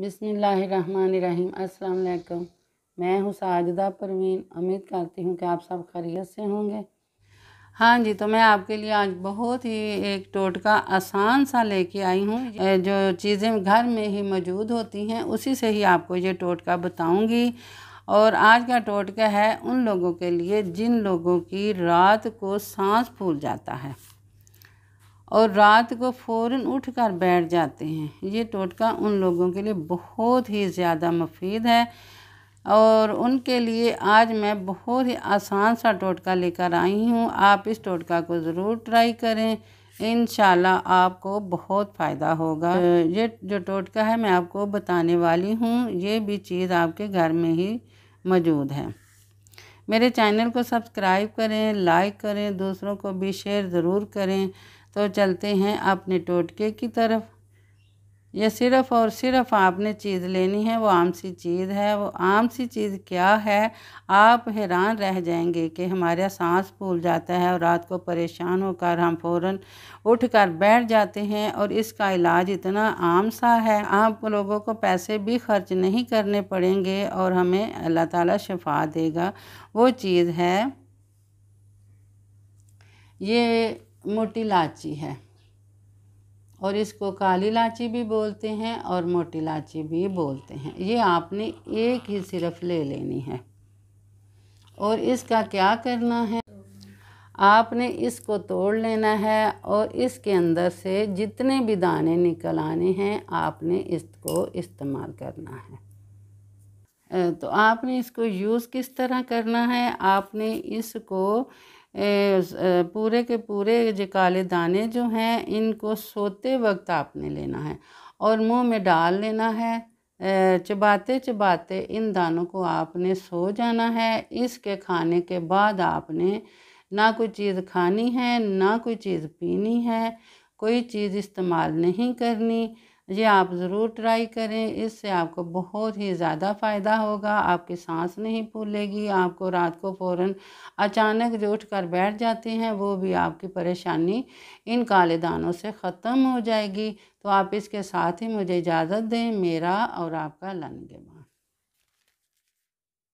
बिसमीम अल्लाम मैं हूँ साजदा परवीन उम्मीद करती हूँ कि आप सब खरीत से होंगे हाँ जी तो मैं आपके लिए आज बहुत ही एक टोटका आसान सा लेके आई हूँ जो चीज़ें घर में ही मौजूद होती हैं उसी से ही आपको ये टोटका बताऊँगी और आज का टोटका है उन लोगों के लिए जिन लोगों की रात को सांस फूल जाता है और रात को फ़ौर उठ कर बैठ जाते हैं ये टोटका उन लोगों के लिए बहुत ही ज़्यादा मुफीद है और उनके लिए आज मैं बहुत ही आसान सा टोटका लेकर आई हूँ आप इस टोटका को ज़रूर ट्राई करें इन आपको बहुत फ़ायदा होगा ये जो टोटका है मैं आपको बताने वाली हूँ ये भी चीज़ आपके घर में ही मौजूद है मेरे चैनल को सब्सक्राइब करें लाइक करें दूसरों को भी शेयर ज़रूर करें तो चलते हैं अपने टोटके की तरफ यह सिर्फ़ और सिर्फ आपने चीज़ लेनी है वो आम सी चीज़ है वो आम सी चीज़ क्या है आप हैरान रह जाएंगे कि हमारा सांस फूल जाता है और रात को परेशान होकर हम फौरन उठकर बैठ जाते हैं और इसका इलाज इतना आम सा है आप लोगों को पैसे भी खर्च नहीं करने पड़ेंगे और हमें अल्लाह ताला शफा देगा वो चीज़ है ये मोटी इलाची है और इसको काली इलाची भी बोलते हैं और मोटी इलाची भी बोलते हैं ये आपने एक ही सिर्फ ले लेनी है और इसका क्या करना है आपने इसको तोड़ लेना है और इसके अंदर से जितने भी दाने निकल आने हैं आपने इसको इस्तेमाल करना है तो आपने इसको यूज़ किस तरह करना है आपने इसको पूरे के पूरे जो काले दाने जो हैं इनको सोते वक्त आपने लेना है और मुंह में डाल लेना है चबाते चबाते इन दानों को आपने सो जाना है इसके खाने के बाद आपने ना कोई चीज़ खानी है ना कोई चीज़ पीनी है कोई चीज़ इस्तेमाल नहीं करनी ये आप ज़रूर ट्राई करें इससे आपको बहुत ही ज़्यादा फ़ायदा होगा आपकी सांस नहीं फूलेगी आपको रात को फ़ौर अचानक जो उठ कर बैठ जाते हैं वो भी आपकी परेशानी इन काले दानों से ख़त्म हो जाएगी तो आप इसके साथ ही मुझे इजाज़त दें मेरा और आपका लन